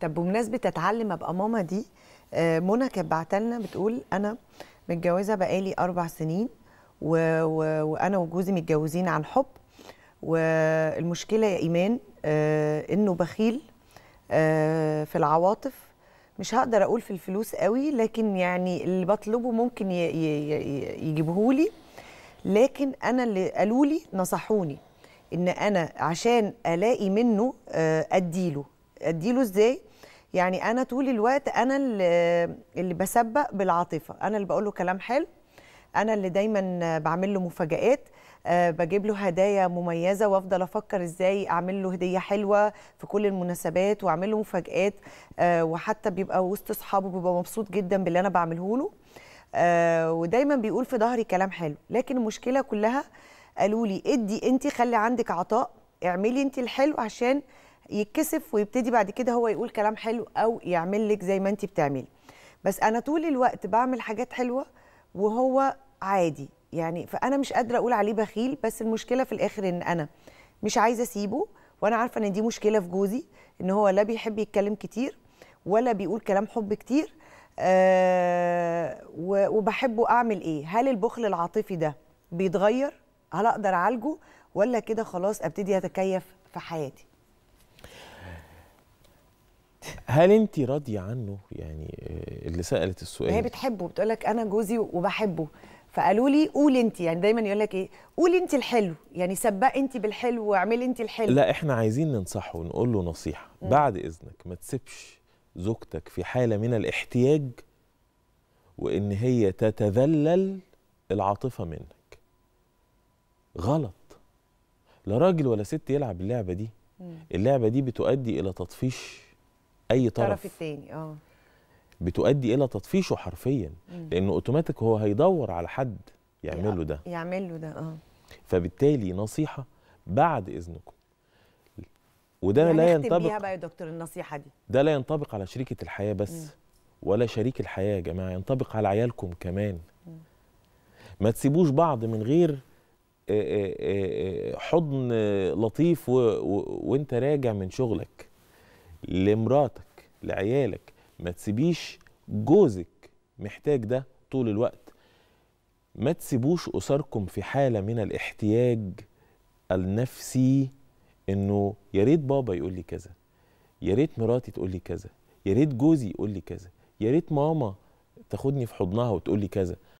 طب بمناسبه اتعلم ابقى ماما دي آه، منى كانت لنا بتقول انا متجوزه بقالي اربع سنين و... و... وانا وجوزي متجوزين عن حب والمشكله يا ايمان آه، انه بخيل آه، في العواطف مش هقدر اقول في الفلوس قوي لكن يعني اللي بطلبه ممكن يجيبهولي لكن انا اللي قالوا لي نصحوني ان انا عشان الاقي منه اديله اديله ازاي يعني انا طول الوقت انا اللي, اللي بسبق بالعاطفه انا اللي بقول له كلام حلو انا اللي دايما بعمل له مفاجات أه بجيب له هدايا مميزه وافضل افكر ازاي اعمل له هديه حلوه في كل المناسبات واعمل له مفاجات أه وحتى بيبقى وسط اصحابه بيبقى مبسوط جدا باللي انا بعمله له أه ودايما بيقول في ظهري كلام حلو لكن المشكله كلها قالوا لي ادي انت خلي عندك عطاء اعملي انت الحلو عشان يتكسف ويبتدي بعد كده هو يقول كلام حلو او يعمل لك زي ما انت بتعملي بس انا طول الوقت بعمل حاجات حلوه وهو عادي يعني فانا مش قادره اقول عليه بخيل بس المشكله في الاخر ان انا مش عايزه اسيبه وانا عارفه ان دي مشكله في جوزي ان هو لا بيحب يتكلم كتير ولا بيقول كلام حب كتير أه وبحبه اعمل ايه هل البخل العاطفي ده بيتغير هل اقدر اعالجه ولا كده خلاص ابتدي اتكيف في حياتي هل انت راضيه عنه يعني آه، اللي سالت السؤال هي بتحبه بتقول لك انا جوزي وبحبه فقالوا لي قولي انت يعني دايما يقول لك ايه قولي انت الحلو يعني سبق انت بالحلو واعملي انت الحلو لا احنا عايزين ننصحه ونقول له نصيحه م. بعد اذنك ما تسيبش زوجتك في حاله من الاحتياج وان هي تتذلل العاطفه منك غلط لا راجل ولا ست يلعب اللعبه دي اللعبه دي بتؤدي الى تطفيش اي طرف الطرف الثاني اه بتؤدي الى تطفيشه حرفيا لانه اوتوماتيك هو هيدور على حد يعمل له ده يعمل له ده اه فبالتالي نصيحه بعد اذنكم وده يعني لا ينطبق بقى يا دكتور النصيحه دي ده لا ينطبق على شريكه الحياه بس م. ولا شريك الحياه يا جماعه ينطبق على عيالكم كمان م. ما تسيبوش بعض من غير آه، آه، آه، حضن لطيف وانت راجع من شغلك لمراتك لعيالك ما تسيبيش جوزك محتاج ده طول الوقت ما تسيبوش أسركم في حالة من الاحتياج النفسي إنه يا ريت بابا يقول لي كذا يا ريت مراتي تقول لي كذا يا ريت جوزي يقول لي كذا يا ريت ماما تاخدني في حضنها وتقول لي كذا